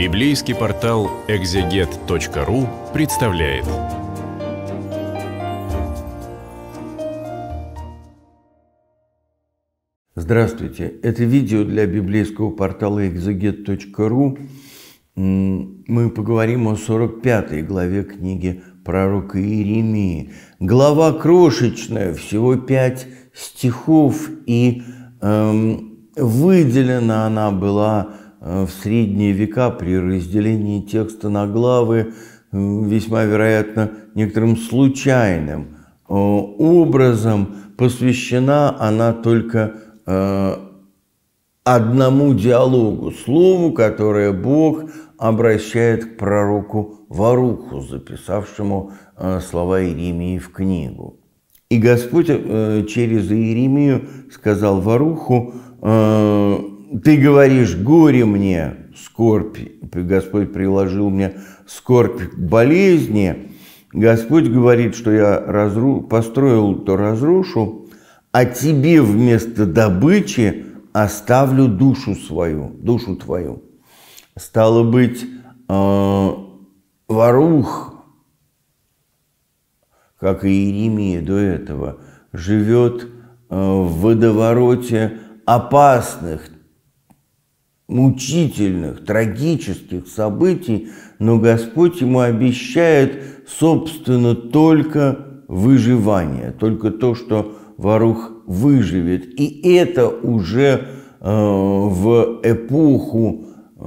Библейский портал экзегет.ру представляет. Здравствуйте! Это видео для библейского портала экзегет.ру. Мы поговорим о 45 главе книги пророка Иеремии. Глава крошечная, всего 5 стихов, и эм, выделена она была Э, в средние века при разделении текста на главы э, весьма вероятно некоторым случайным э, образом посвящена она только одному диалогу, слову, которое Бог обращает к пророку Варуху, записавшему слова Иеремии в книгу. И Господь через Иеремию сказал Варуху, ты говоришь, горе мне, скорбь, Господь приложил мне скорбь к болезни, Господь говорит, что я разру... построил, то разрушу, а тебе вместо добычи оставлю душу свою, душу твою. Стало быть, э, ворух, как и Иеремия до этого, живет э, в водовороте опасных мучительных, трагических событий, но Господь ему обещает, собственно, только выживание, только то, что Варух выживет. И это уже э, в эпоху э,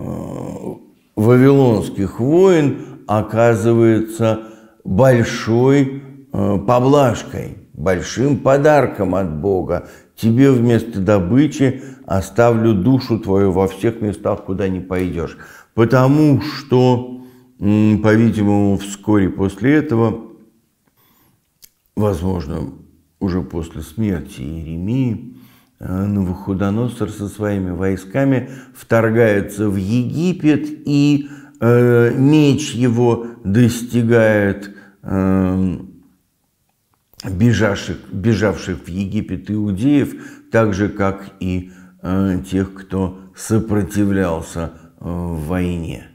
вавилонских войн оказывается большой э, поблажкой большим подарком от Бога. Тебе вместо добычи оставлю душу твою во всех местах, куда не пойдешь. Потому что, по-видимому, вскоре после этого, возможно, уже после смерти Иеремии, э, Новохудоносор со своими войсками вторгается в Египет, и э, меч его достигает э, бежавших, бежавших в Египет иудеев, так же, как и э, тех, кто сопротивлялся в э, войне.